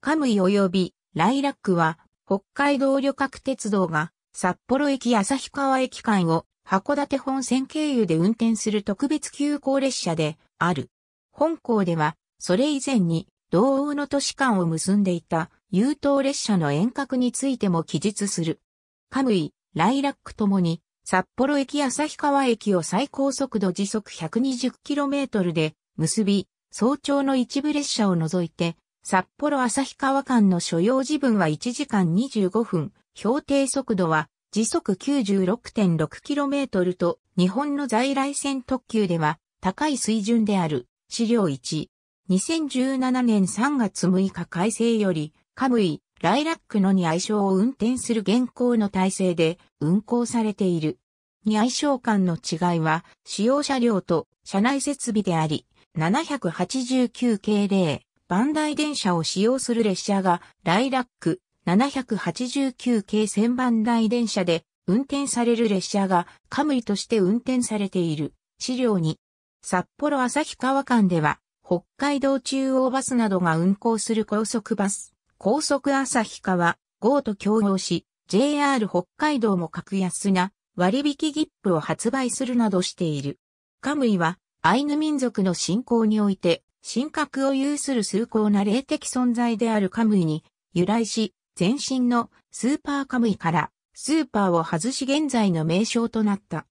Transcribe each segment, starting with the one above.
カムイ及びライラックは北海道旅客鉄道が札幌駅旭川駅間を函館本線経由で運転する特別急行列車である。本校ではそれ以前に同王の都市間を結んでいた優等列車の遠隔についても記述する。カムイ、ライラックともに札幌駅旭川駅を最高速度時速 120km で結び、早朝の一部列車を除いて札幌旭川間の所要時分は1時間25分、標定速度は時速 96.6km と日本の在来線特急では高い水準である資料1。2017年3月6日改正より、カムイ、ライラックのに愛称を運転する現行の体制で運行されている。に愛称間の違いは、使用車両と車内設備であり、789系0、磐梯電車を使用する列車が、ライラック789系千ダ台電車で運転される列車が、カムイとして運転されている。資料に、札幌旭川間では、北海道中央バスなどが運行する高速バス、高速旭川号と共用し、JR 北海道も格安な割引切符を発売するなどしている。カムイはアイヌ民族の信仰において神格を有する崇高な霊的存在であるカムイに由来し、前身のスーパーカムイからスーパーを外し現在の名称となった。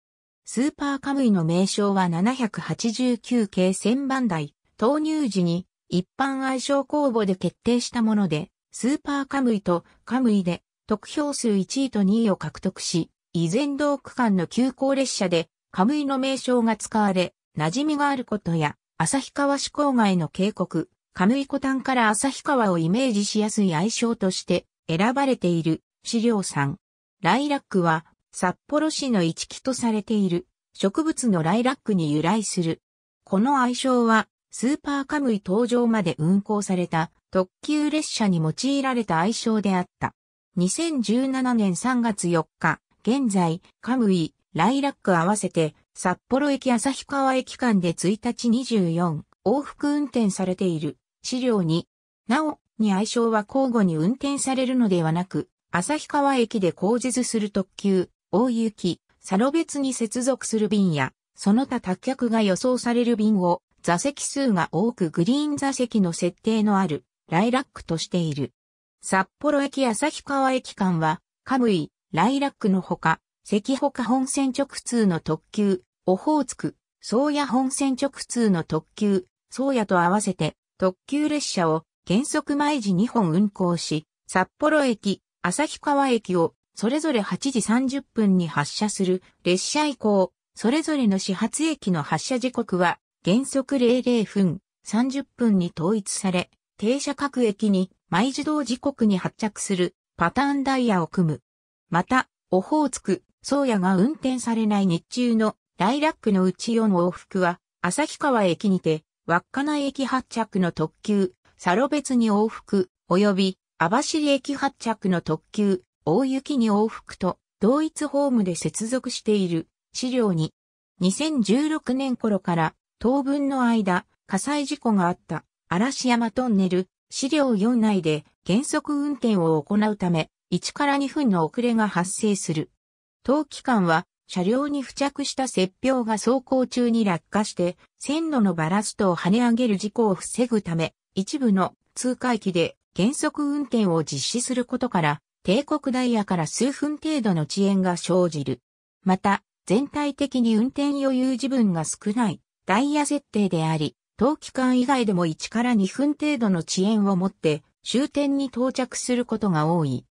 スーパーカムイの名称は789系1000番台、投入時に一般愛称公募で決定したもので、スーパーカムイとカムイで得票数1位と2位を獲得し、以前道区間の急行列車でカムイの名称が使われ、馴染みがあることや、旭川市郊外の渓谷、カイコ湖端から旭川をイメージしやすい愛称として選ばれている資料産。ライラックは札幌市の一木とされている植物のライラックに由来する。この愛称はスーパーカムイ登場まで運行された特急列車に用いられた愛称であった。2017年3月4日、現在、カムイ、ライラック合わせて札幌駅旭川駅間で1日24往復運転されている資料に、なおに愛称は交互に運転されるのではなく、旭川駅で後日する特急、大雪、サロ別に接続する便や、その他脱却が予想される便を、座席数が多くグリーン座席の設定のある、ライラックとしている。札幌駅旭川駅間は、カムイ、ライラックのほか、関北本線直通の特急、オホーツク、宗谷本線直通の特急、宗谷と合わせて特急列車を原則毎時2本運行し、札幌駅、旭川駅をそれぞれ8時30分に発車する列車以降、それぞれの始発駅の発車時刻は原則00分30分に統一され、停車各駅に毎自動時刻に発着するパターンダイヤを組む。また、オホーツク、宗谷が運転されない日中のライラックのうち4往復は、旭川駅にて、稚内駅発着の特急、サロ別に往復、及び、網走駅発着の特急、大雪に往復と、同一ホームで接続している、資料に、2016年頃から、当分の間、火災事故があった、嵐山トンネル、資料4内で、減速運転を行うため、1から2分の遅れが発生する。冬期間は車両に付着した雪氷が走行中に落下して線路のバラストを跳ね上げる事故を防ぐため一部の通過域で減速運転を実施することから帝国ダイヤから数分程度の遅延が生じる。また全体的に運転余裕自分が少ないダイヤ設定であり冬期間以外でも1から2分程度の遅延をもって終点に到着することが多い。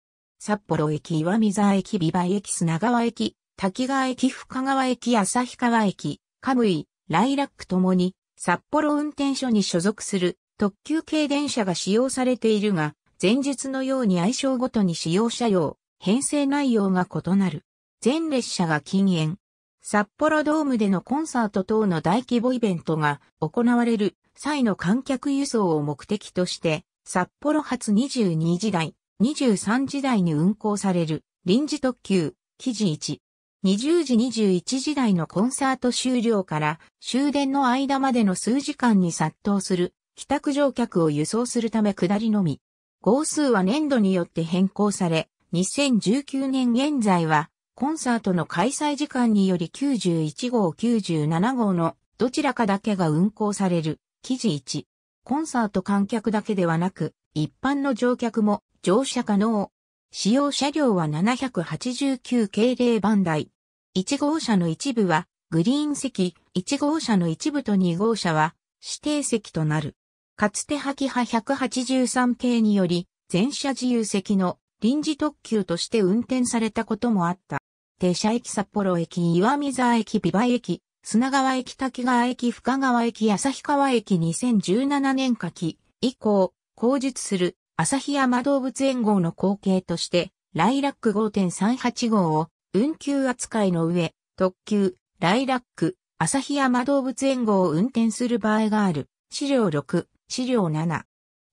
札幌駅岩見沢駅美馬駅砂川駅、滝川駅深川駅旭川駅、カムイ、ライラックともに、札幌運転所に所属する特急系電車が使用されているが、前述のように愛称ごとに使用車用、編成内容が異なる。全列車が禁煙。札幌ドームでのコンサート等の大規模イベントが行われる際の観客輸送を目的として、札幌発22時台、23時台に運行される臨時特急、記事1。20時21時台のコンサート終了から終電の間までの数時間に殺到する帰宅乗客を輸送するため下りのみ。号数は年度によって変更され、2019年現在はコンサートの開催時間により91号97号のどちらかだけが運行される。記事1。コンサート観客だけではなく、一般の乗客も乗車可能。使用車両は789系例番台。1号車の一部はグリーン席、1号車の一部と2号車は指定席となる。かつてハキハ183系により、全車自由席の臨時特急として運転されたこともあった。停車駅札幌駅、岩見沢駅、美馬駅、砂川駅、滝川駅、深川駅、旭川駅2017年夏季以降、工述する旭山動物園号の後継として、ライラック5.38号を運休扱いの上、特急、ライラック、旭山動物園号を運転する場合がある。資料6、資料7。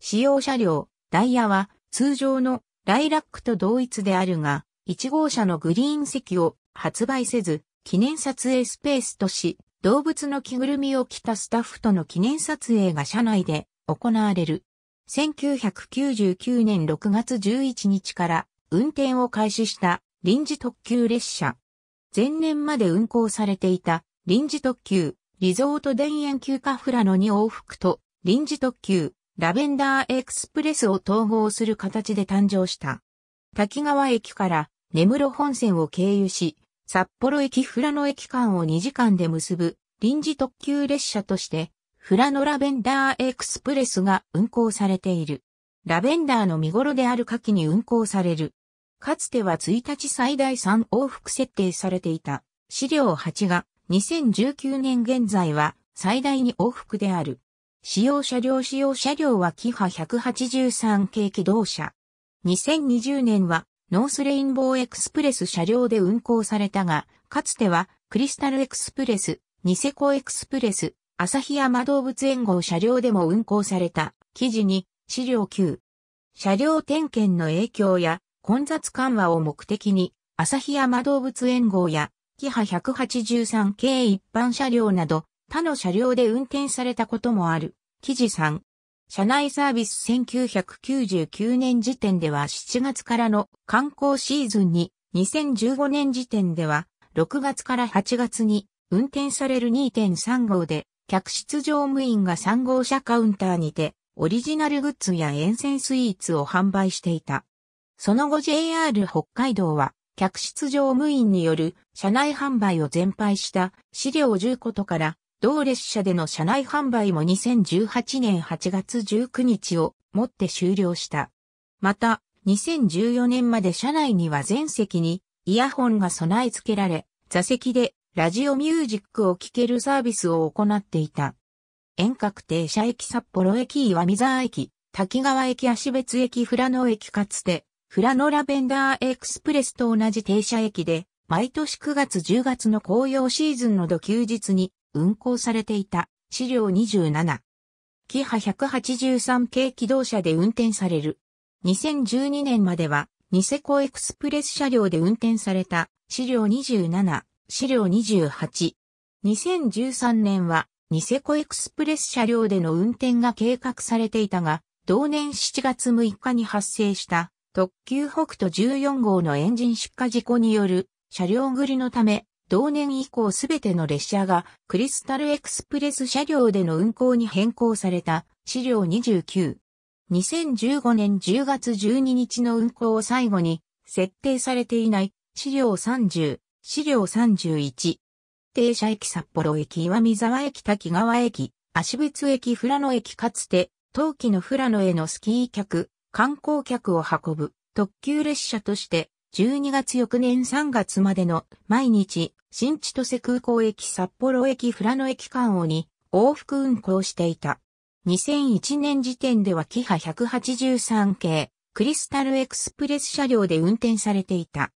使用車両、ダイヤは通常のライラックと同一であるが、1号車のグリーン席を発売せず、記念撮影スペースとし、動物の着ぐるみを着たスタッフとの記念撮影が車内で行われる。1999年6月11日から運転を開始した臨時特急列車。前年まで運行されていた臨時特急リゾート田園休暇フラノに往復と臨時特急ラベンダーエクスプレスを統合する形で誕生した。滝川駅から根室本線を経由し、札幌駅フラノ駅間を2時間で結ぶ臨時特急列車としてフラノラベンダーエクスプレスが運行されている。ラベンダーの見頃である夏季に運行される。かつては1日最大3往復設定されていた。資料8が2019年現在は最大2往復である。使用車両使用車両はキハ183系機動車。2020年はノースレインボーエクスプレス車両で運行されたが、かつてはクリスタルエクスプレス、ニセコエクスプレス、朝日山動物園号車両でも運行された記事に資料9。車両点検の影響や混雑緩和を目的に朝日山動物園号やキハ183系一般車両など他の車両で運転されたこともある。記事3。車内サービス1999年時点では7月からの観光シーズンに2015年時点では6月から8月に運転される2.3号で客室乗務員が3号車カウンターにて、オリジナルグッズや沿線スイーツを販売していた。その後 JR 北海道は、客室乗務員による車内販売を全廃した資料10ことから、同列車での車内販売も2018年8月19日をもって終了した。また、2014年まで車内には全席にイヤホンが備え付けられ、座席でラジオミュージックを聴けるサービスを行っていた。遠隔停車駅札幌駅岩見沢駅、滝川駅足別駅富良野駅かつて、富良野ラベンダーエクスプレスと同じ停車駅で、毎年9月10月の紅葉シーズンの土休日に運行されていた資料27。キハ183系機動車で運転される。2012年まではニセコエクスプレス車両で運転された資料27資料28。2013年は、ニセコエクスプレス車両での運転が計画されていたが、同年7月6日に発生した特急北斗14号のエンジン出火事故による車両繰りのため、同年以降すべての列車がクリスタルエクスプレス車両での運行に変更された資料29。2015年10月12日の運行を最後に設定されていない資料30。資料31。停車駅札幌駅岩見沢駅滝川駅、足別駅富良野駅かつて、冬季の富良野へのスキー客、観光客を運ぶ特急列車として、12月翌年3月までの毎日、新千歳空港駅札幌駅富良野駅間をに往復運行していた。2001年時点ではキハ183系クリスタルエクスプレス車両で運転されていた。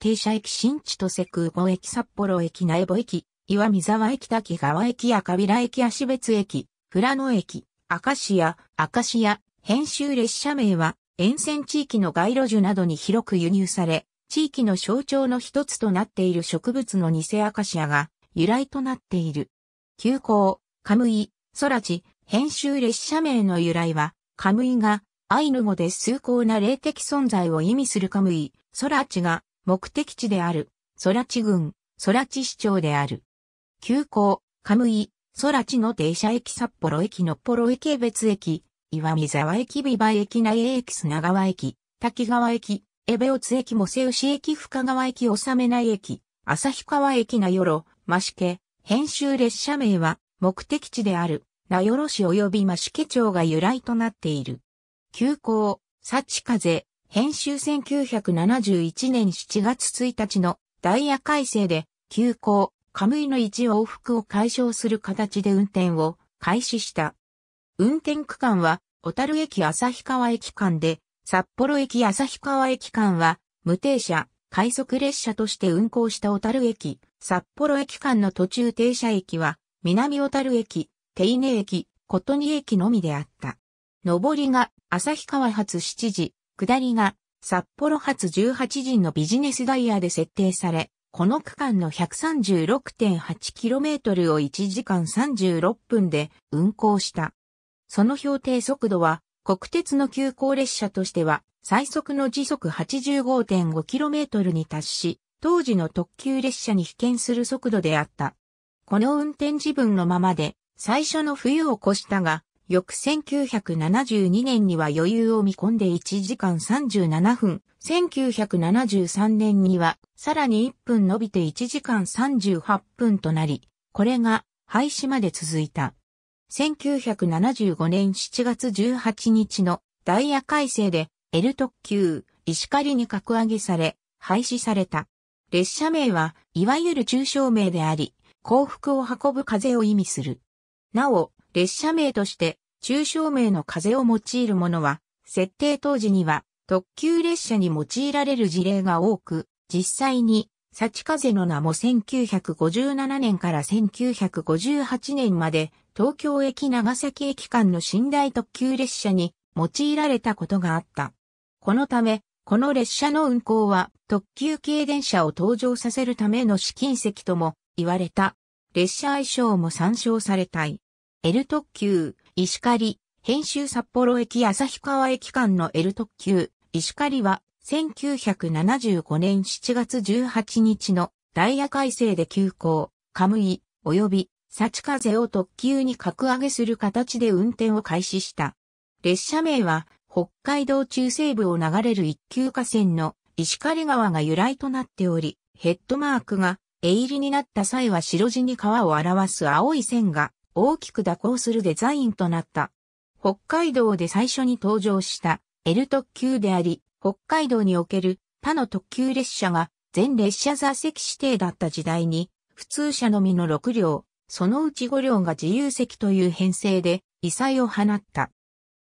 停車駅新千歳空港駅札幌駅苗穂駅、岩見沢駅滝川駅赤平駅芦別駅、富良野駅、明石や明石や編集列車名は沿線地域の街路樹などに広く輸入され、地域の象徴の一つとなっている植物の偽アカシアが由来となっている。急行、カムイ、ソラチ、編集列車名の由来は、カムイがアイヌ語で崇高な霊的存在を意味するカムイ、ソラチが目的地である、空地郡、空地市長である。急行、カムイ、空地の停車駅札幌駅のポロ駅別駅、岩見沢駅美馬駅内駅砂川駅、滝川駅、エベオツ駅モセウシ駅深川駅納めない駅、旭川駅名寄、増ケ、編集列車名は目的地である、名寄市及び増ケ町が由来となっている。急行、幸風、編集1971年7月1日のダイヤ改正で、急行、カムイの一往復を解消する形で運転を開始した。運転区間は、小樽駅旭川駅間で、札幌駅旭川駅間は、無停車、快速列車として運行した小樽駅、札幌駅間の途中停車駅は、南小樽駅、手稲駅、琴仁駅のみであった。上りが、旭川発7時、下りが札幌発18人のビジネスダイヤで設定され、この区間の 136.8km を1時間36分で運行した。その標定速度は国鉄の急行列車としては最速の時速 85.5km に達し、当時の特急列車に被験する速度であった。この運転自分のままで最初の冬を越したが、翌1972年には余裕を見込んで1時間37分、1973年にはさらに1分伸びて1時間38分となり、これが廃止まで続いた。1975年7月18日のダイヤ改正で L 特急石狩に格上げされ、廃止された。列車名は、いわゆる中小名であり、幸福を運ぶ風を意味する。なお、列車名として中小名の風を用いるものは、設定当時には特急列車に用いられる事例が多く、実際に、サチ風の名も1957年から1958年まで東京駅長崎駅間の寝台特急列車に用いられたことがあった。このため、この列車の運行は特急系電車を登場させるための試金石とも言われた。列車愛称も参照されたい。L 特急、石狩、編集札幌駅旭川駅間の L 特急、石狩は、1975年7月18日のダイヤ改正で急行、カムイ、及び、サチカゼを特急に格上げする形で運転を開始した。列車名は、北海道中西部を流れる一級河川の石狩川が由来となっており、ヘッドマークが、絵入りになった際は白地に川を表す青い線が大きく蛇行するデザインとなった。北海道で最初に登場した L 特急であり、北海道における他の特急列車が全列車座席指定だった時代に、普通車のみの6両、そのうち5両が自由席という編成で異彩を放った。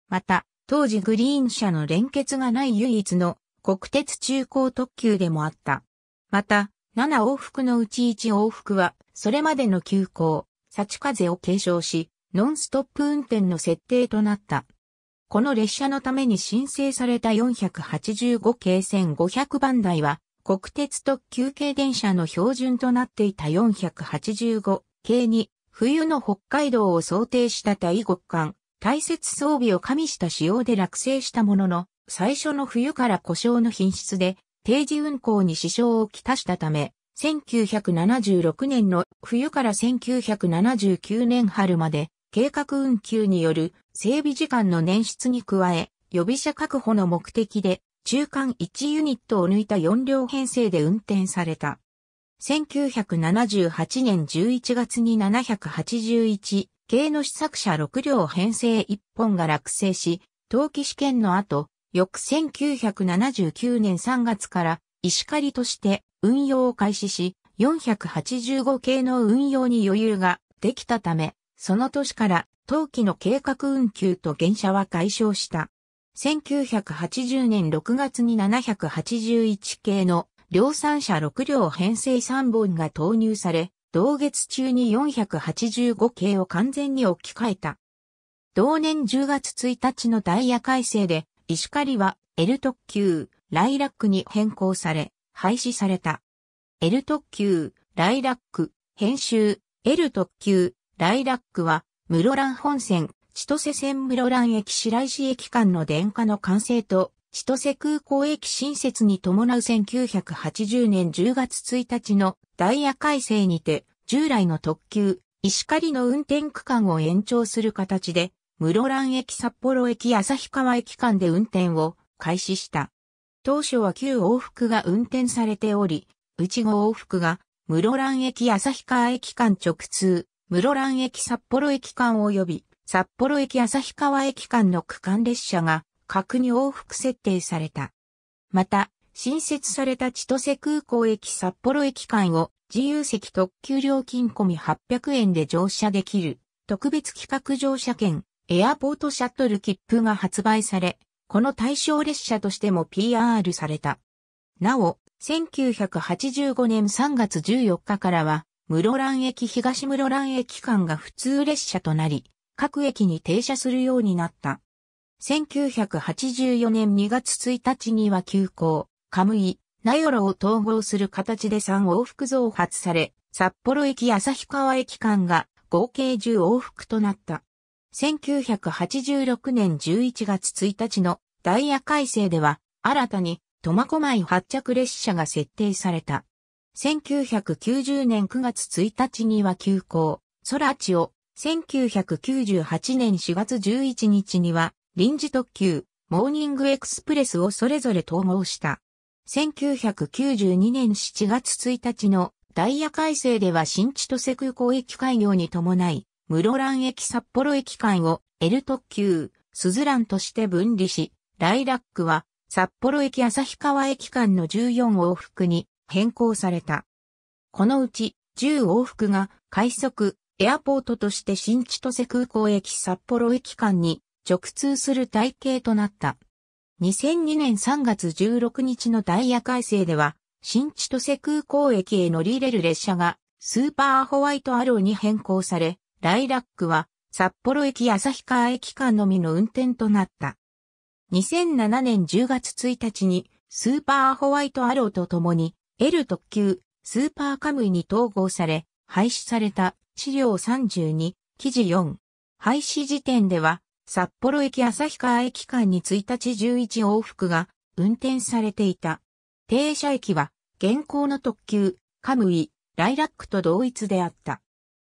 また、当時グリーン車の連結がない唯一の国鉄中高特急でもあった。また、7往復のうち1往復は、それまでの急行、幸風を継承し、ノンストップ運転の設定となった。この列車のために申請された485系線500番台は、国鉄特急系電車の標準となっていた485系に、冬の北海道を想定した第極間、大切装備を加味した仕様で落成したものの、最初の冬から故障の品質で、定時運行に支障をきたしたため、1976年の冬から1979年春まで計画運休による整備時間の捻出に加え、予備車確保の目的で中間1ユニットを抜いた4両編成で運転された。1978年11月に781系の試作車6両編成1本が落成し、冬季試験の後、翌1979年3月から石狩として運用を開始し、485系の運用に余裕ができたため、その年から冬季の計画運休と減車は解消した。1980年6月に781系の量産車6両編成3本が投入され、同月中に485系を完全に置き換えた。同年10月1日のダイヤ改正で、石狩は L 特急、ライラックに変更され、廃止された。L 特急、ライラック、編集、L 特急、ライラックは、室蘭本線、千歳線室蘭駅白石駅間の電化の完成と、千歳空港駅新設に伴う1980年10月1日のダイヤ改正にて、従来の特急、石狩の運転区間を延長する形で、室蘭駅札幌駅旭川駅間で運転を開始した。当初は旧往復が運転されており、内ち往復が、室蘭駅旭川駅間直通、室蘭駅札幌駅間及び、札幌駅旭川駅間の区間列車が、各に往復設定された。また、新設された千歳空港駅札幌駅間を自由席特急料金込み800円で乗車できる特別企画乗車券エアポートシャトル切符が発売され、この対象列車としても PR された。なお、1985年3月14日からは、室蘭駅東室蘭駅間が普通列車となり、各駅に停車するようになった。1984年2月1日には急行、カムイ、ナヨロを統合する形で3往復増発され、札幌駅旭川駅間が合計10往復となった。1986年11月1日のダイヤ改正では、新たに苫小牧発着列車が設定された。1990年9月1日には急行、空地を、1998年4月11日には臨時特急、モーニングエクスプレスをそれぞれ統合した。1992年7月1日のダイヤ改正では新千歳空港駅開業に伴い、室蘭駅札幌駅間を L 特急、スズランとして分離し、ライラックは札幌駅旭川駅間の14往復に変更された。このうち10往復が快速、エアポートとして新千歳空港駅札幌駅間に直通する体系となった。2002年3月16日のダイヤ改正では、新千歳空港駅へ乗り入れる列車がスーパーホワイトアローに変更され、ライラックは札幌駅旭川駅間のみの運転となった。2007年10月1日にスーパーホワイトアローと共に L 特急スーパーカムイに統合され廃止された資料32記事4廃止時点では札幌駅旭川駅間に1日11往復が運転されていた。停車駅は現行の特急カムイライラックと同一であった。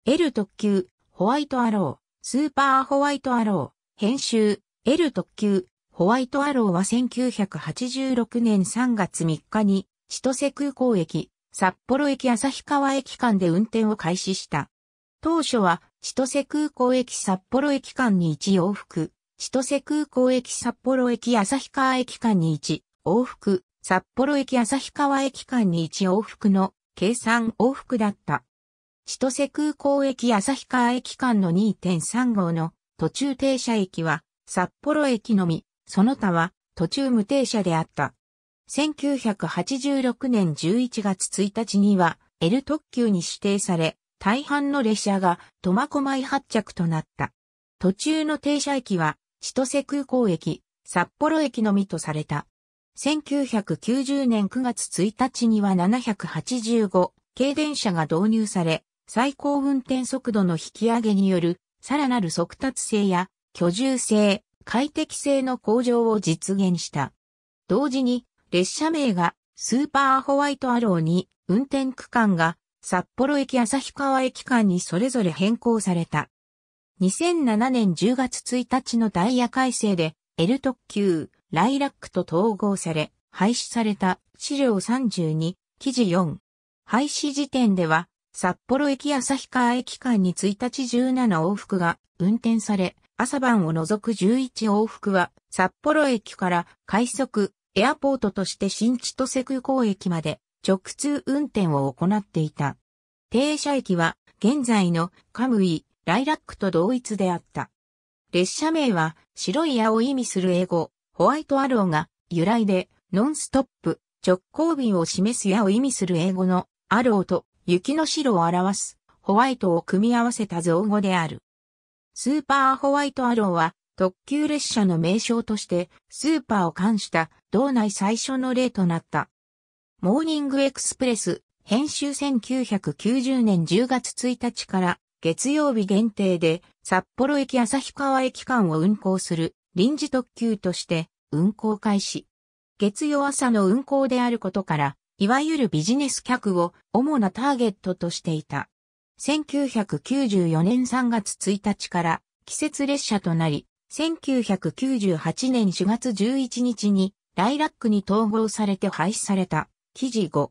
L 特急ホワイトアロー、スーパーホワイトアロー、編集、L 特急、ホワイトアローは1986年3月3日に、千歳空港駅、札幌駅旭川駅間で運転を開始した。当初は、千歳空港駅札幌駅間に1往復、千歳空港駅札幌駅旭川駅間に1往復、札幌駅旭川駅間に1往復の計算往復だった。千歳空港駅旭川駅間の2.3号の途中停車駅は札幌駅のみ、その他は途中無停車であった。1986年11月1日には L 特急に指定され、大半の列車が苫小牧発着となった。途中の停車駅は千歳空港駅、札幌駅のみとされた。1990年9月1日には785系電車が導入され、最高運転速度の引き上げによる、さらなる速達性や居住性、快適性の向上を実現した。同時に、列車名がスーパーホワイトアローに運転区間が札幌駅旭川駅間にそれぞれ変更された。2007年10月1日のダイヤ改正で L 特急ライラックと統合され廃止された資料32記事4廃止時点では札幌駅旭川駅間に1日17往復が運転され、朝晩を除く11往復は札幌駅から快速、エアポートとして新千歳空港駅まで直通運転を行っていた。停車駅は現在のカムイ、ライラックと同一であった。列車名は白い矢を意味する英語、ホワイトアローが由来でノンストップ直行便を示す矢を意味する英語のアローと雪の白を表すホワイトを組み合わせた造語である。スーパーホワイトアローは特急列車の名称としてスーパーを冠した道内最初の例となった。モーニングエクスプレス編集1990年10月1日から月曜日限定で札幌駅旭川駅間を運行する臨時特急として運行開始。月曜朝の運行であることからいわゆるビジネス客を主なターゲットとしていた。1994年3月1日から季節列車となり、1998年4月11日にライラックに統合されて廃止された。記事5。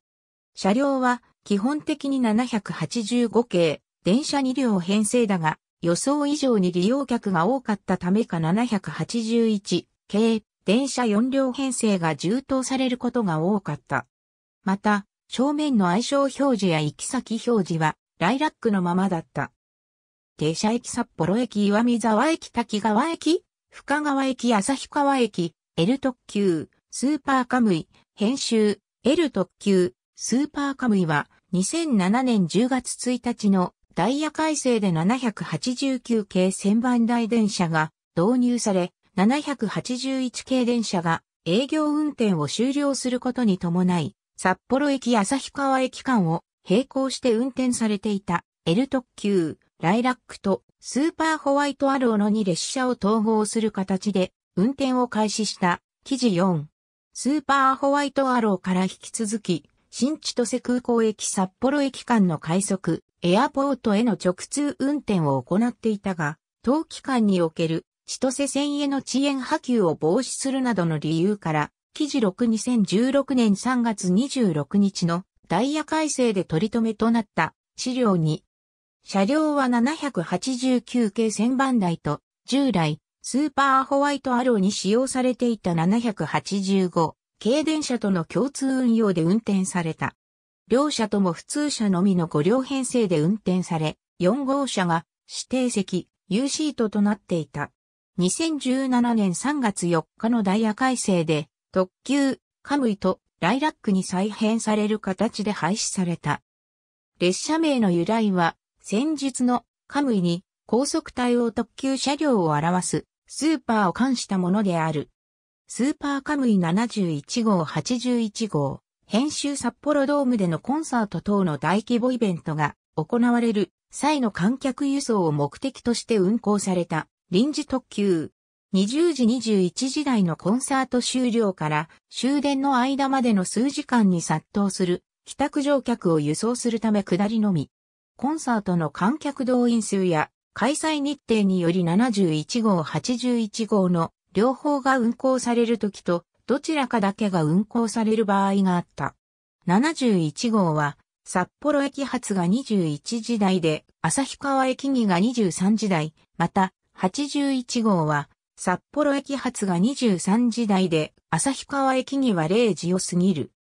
車両は基本的に785系、電車2両編成だが、予想以上に利用客が多かったためか781系、電車4両編成が充当されることが多かった。また、正面の愛称表示や行き先表示は、ライラックのままだった。停車駅札幌駅岩見沢駅滝川駅深川駅旭川駅 L 特急スーパーカムイ編集 L 特急スーパーカムイは2007年10月1日のダイヤ改正で789系1000番台電車が導入され781系電車が営業運転を終了することに伴い札幌駅旭川駅間を並行して運転されていた L 特急、ライラックとスーパーホワイトアローの2列車を統合する形で運転を開始した記事4。スーパーホワイトアローから引き続き新千歳空港駅札幌駅間の快速エアポートへの直通運転を行っていたが、当期間における千歳線への遅延波及を防止するなどの理由から、記事6 2016年3月26日のダイヤ改正で取り留めとなった資料に、車両は789系1000番台と、従来、スーパーホワイトアローに使用されていた785系電車との共通運用で運転された。両車とも普通車のみの5両編成で運転され、4号車が指定席、U シートとなっていた。2017年3月4日のダイヤ改正で、特急、カムイとライラックに再編される形で廃止された。列車名の由来は、先日のカムイに高速対応特急車両を表すスーパーを冠したものである。スーパーカムイ71号81号、編集札幌ドームでのコンサート等の大規模イベントが行われる際の観客輸送を目的として運行された臨時特急。20時21時台のコンサート終了から終電の間までの数時間に殺到する帰宅乗客を輸送するため下りのみ。コンサートの観客動員数や開催日程により71号81号の両方が運行される時とどちらかだけが運行される場合があった。71号は札幌駅発が21時台で旭川駅にが23時台、また81号は札幌駅発が23時台で、旭川駅には0時を過ぎる。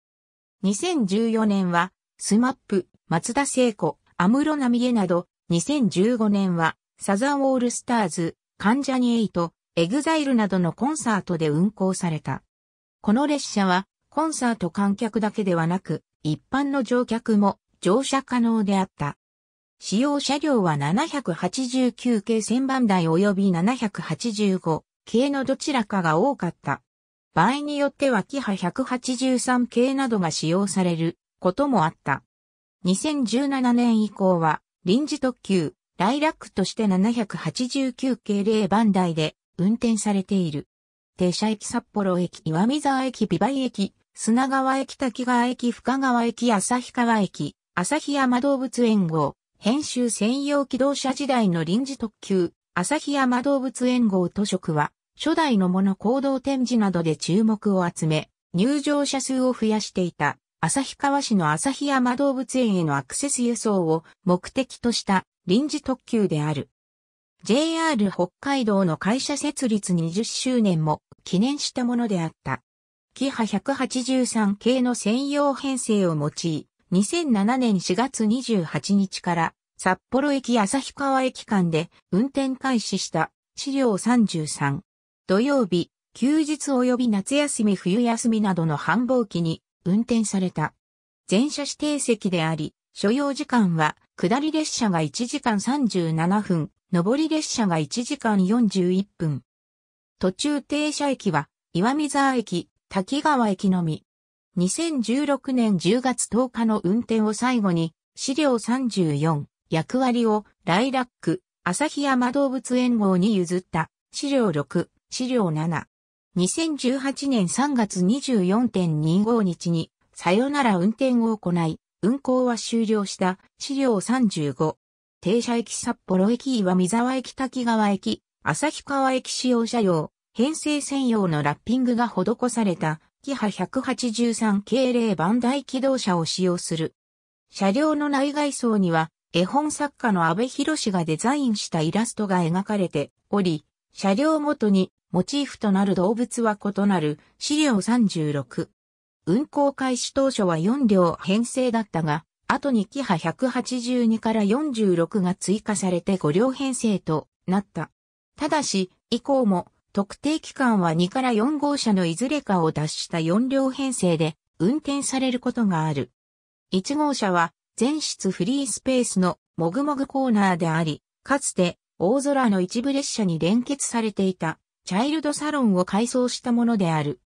2014年は、スマップ、松田聖子、安室奈美恵など、2015年は、サザンオールスターズ、関ジャニエイト、エグザイルなどのコンサートで運行された。この列車は、コンサート観客だけではなく、一般の乗客も乗車可能であった。使用車両は789系1000番台及び785、系のどちらかが多かった。場合によってはキハ183系などが使用されることもあった。2017年以降は臨時特急、ライラックとして789系0番台で運転されている。停車駅札幌駅、岩見沢駅、美梅駅、砂川駅、滝川駅、深川駅、旭川駅、旭山動物園号、編集専用機動車時代の臨時特急、旭山動物園号図書区は、初代のもの行動展示などで注目を集め、入場者数を増やしていた、旭川市の旭山動物園へのアクセス輸送を目的とした臨時特急である。JR 北海道の会社設立20周年も記念したものであった。キハ183系の専用編成を用い、2007年4月28日から札幌駅旭川駅間で運転開始した資料33。土曜日、休日及び夏休み冬休みなどの繁忙期に運転された。全車指定席であり、所要時間は下り列車が1時間37分、上り列車が1時間41分。途中停車駅は岩見沢駅、滝川駅のみ。2016年10月10日の運転を最後に、資料34、役割をライラック、旭山動物園号に譲った、資料6、資料7。2018年3月24.25日に、さよなら運転を行い、運行は終了した資料35。停車駅札幌駅岩見沢駅滝川駅、旭川駅使用車用、編成専用のラッピングが施された、キハ183系0番台機動車を使用する。車両の内外装には、絵本作家の安部博がデザインしたイラストが描かれており、車両ごとにモチーフとなる動物は異なる資料36。運行開始当初は4両編成だったが、後にキハ182から46が追加されて5両編成となった。ただし、以降も特定期間は2から4号車のいずれかを脱した4両編成で運転されることがある。1号車は全室フリースペースのもぐもぐコーナーであり、かつて大空の一部列車に連結されていた、チャイルドサロンを改装したものである。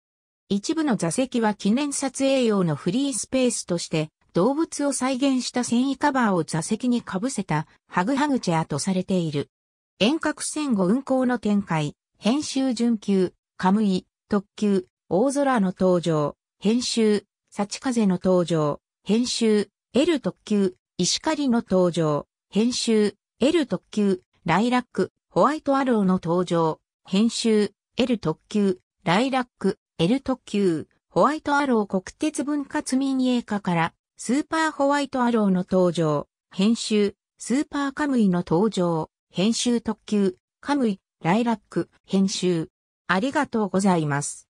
一部の座席は記念撮影用のフリースペースとして、動物を再現した繊維カバーを座席にかぶせたハグハグチェアとされている。遠隔戦後運行の展開、編集準急、カムイ、特急、大空の登場、編集、サチカゼの登場、編集、L 特急、石狩の登場、編集、L 特急、ライラック、ホワイトアローの登場、編集、L 特急、ライラック、L 特急、ホワイトアロー国鉄分割民営化から、スーパーホワイトアローの登場、編集、スーパーカムイの登場、編集特急、カムイ、ライラック、編集。ありがとうございます。